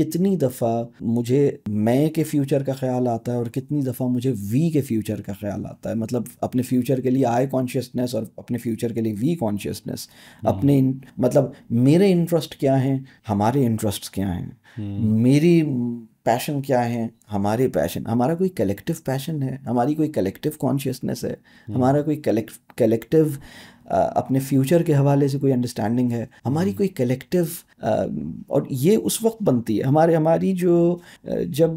कितनी दफ़ा मुझे मैं के फ्यूचर का ख्याल आता है और कितनी दफ़ा मुझे वी के फ्यूचर का ख्याल आता है मतलब अपने फ्यूचर के लिए आई कॉन्शियसनेस और अपने फ्यूचर के लिए वी कॉन्शियसनेस हम्म। अपने मतलब मेरे इंटरेस्ट क्या हैं हमारे इंटरेस्ट क्या हैं हम्म। मेरी पैशन क्या है हमारे पैशन हमारा कोई कलेक्टिव पैशन है हमारी कोई कलेक्टिव कॉन्शियसनेस है हम्म। हमारा कोई कलेक्टिव अपने फ्यूचर के हवाले से कोई अंडरस्टैंडिंग है हमारी हम्म। कोई कलेक्टिव और ये उस वक्त बनती है हमारे हमारी जो जब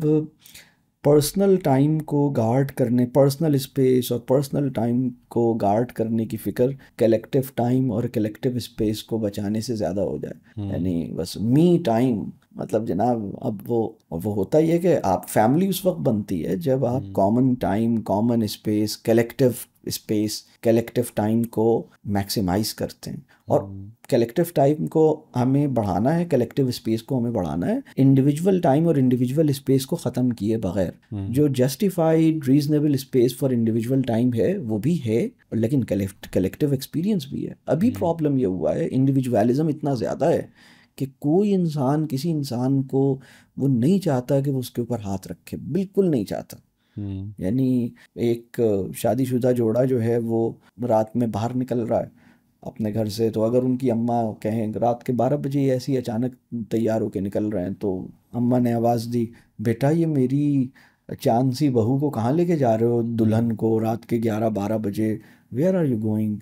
पर्सनल टाइम को गार्ड करने पर्सनल स्पेस और पर्सनल टाइम को गार्ड करने की फ़िक्र कलेक्टिव टाइम और कलेक्टिव स्पेस को बचाने से ज़्यादा हो जाए हम्म। यानी बस मी टाइम मतलब जनाब अब वो वो होता ही है कि आप फैमिली उस वक्त बनती है जब आप common time common space collective space collective time को मैक्सिमाइज करते हैं और कलेक्टिव hmm. टाइम को हमें बढ़ाना है कलेक्टिव स्पेस को हमें बढ़ाना है इंडिविजुअल टाइम और इंडिविजुअल स्पेस को ख़त्म किए बगैर hmm. जो justified reasonable space for individual time है वो भी है लेकिन कलेक्टिव एक्सपीरियंस भी है अभी प्रॉब्लम hmm. ये हुआ है इंडिविजुअलिज्म इतना ज़्यादा है कि कोई इंसान किसी इंसान को वो नहीं चाहता कि वो उसके ऊपर हाथ रखे बिल्कुल नहीं चाहता हम्म। यानी एक शादीशुदा जोड़ा जो है वो रात में बाहर निकल रहा है अपने घर से तो अगर उनकी अम्मा कहें रात के बारह बजे ऐसे ही अचानक तैयार होकर निकल रहे हैं तो अम्मा ने आवाज़ दी बेटा ये मेरी चांद सी बहू को कहाँ लेके जा रहे हो दुल्हन को रात के ग्यारह बारह बजे वेयर आर यू गोइंग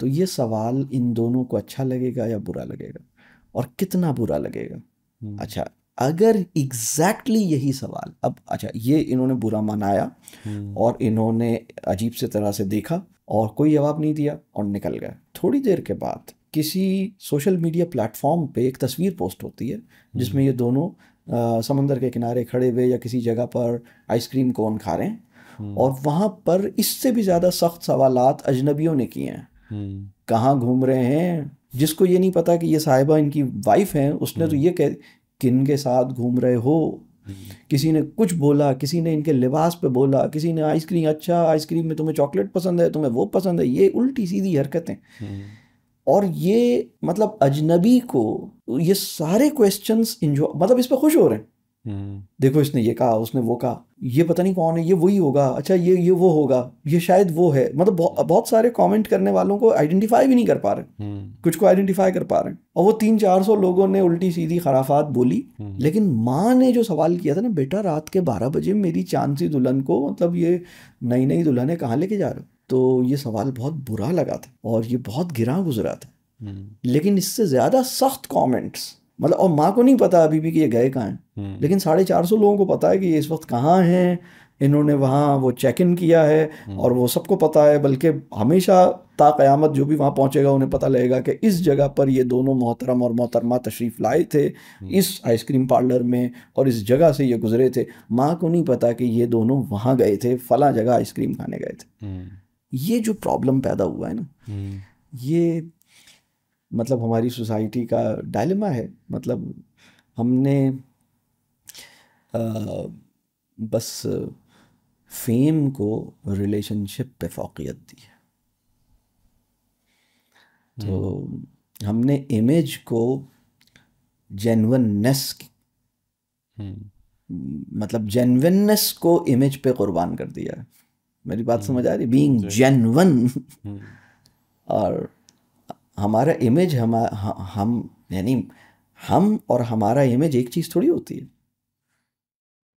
तो ये सवाल इन दोनों को अच्छा लगेगा या बुरा लगेगा और कितना बुरा लगेगा हम्म। अच्छा अगर एग्जैक्टली exactly यही सवाल अब अच्छा ये इन्होंने बुरा मनाया हम्म। और इन्होंने अजीब से तरह से देखा और कोई जवाब नहीं दिया और निकल गए थोड़ी देर के बाद किसी सोशल मीडिया प्लेटफॉर्म पे एक तस्वीर पोस्ट होती है जिसमें हम्म। ये दोनों आ, समंदर के किनारे खड़े हुए या किसी जगह पर आइसक्रीम कौन खा रहे हैं हम्म। और वहाँ पर इससे भी ज़्यादा सख्त सवाल अजनबियों ने किए हैं कहाँ घूम रहे हैं जिसको ये नहीं पता कि ये साहिबा इनकी वाइफ हैं उसने तो ये कह किन के साथ घूम रहे हो किसी ने कुछ बोला किसी ने इनके लिबास पे बोला किसी ने आइसक्रीम अच्छा आइसक्रीम में तुम्हें चॉकलेट पसंद है तुम्हें वो पसंद है ये उल्टी सीधी हरकतें हम्म। और ये मतलब अजनबी को ये सारे क्वेश्चंस इंजॉय मतलब इस पर खुश हो रहे हैं हम्म। देखो इसने ये कहा उसने वो कहा ये पता नहीं कौन है ये वही होगा अच्छा ये ये वो होगा ये शायद वो है मतलब बहुत सारे कमेंट करने वालों को आइडेंटिफाई भी नहीं कर पा रहे हम्म। कुछ को आइडेंटिफाई कर पा रहे हैं और वो तीन चार सौ लोगों ने उल्टी सीधी खराफात बोली हम्म। लेकिन माँ ने जो सवाल किया था ना बेटा रात के बारह बजे मेरी चांदी दुल्हन को मतलब ये नई नई दुल्हन है कहाँ लेके जा रहे हो तो ये सवाल बहुत बुरा लगा था और ये बहुत गिरा गुजरा था हम्म। लेकिन इससे ज़्यादा सख्त कॉमेंट्स मतलब और माँ को नहीं पता अभी भी कि ये गए कहाँ हैं हम्म। लेकिन साढ़े चार सौ लोगों को पता है कि ये इस वक्त कहाँ हैं इन्होंने वहाँ वो चेक इन किया है हम्म। और वो सबको पता है बल्कि हमेशा ता क़यामत जो भी वहाँ पहुँचेगा उन्हें पता लगेगा कि इस जगह पर ये दोनों मोहतरम और मोहतरमा तशरीफ़ लाए थे हम्म। इस आइसक्रीम पार्लर में और इस जगह से ये गुजरे थे माँ को नहीं पता कि ये दोनों वहाँ गए थे फ़ला जगह आइसक्रीम खाने गए थे ये जो प्रॉब्लम पैदा हुआ है ना ये मतलब हमारी सोसाइटी का डायलमा है मतलब हमने बस फेम को रिलेशनशिप पे फोकियत दी है तो हम्म। हमने इमेज को जेनवननेस हम्म। मतलब जेनवननेस को इमेज पे कुर्बान कर दिया है मेरी बात हम्म। समझ आ रही बीइंग जेनवन और हमारा इमेज हम हम यानी हम और हमारा इमेज एक चीज़ थोड़ी होती है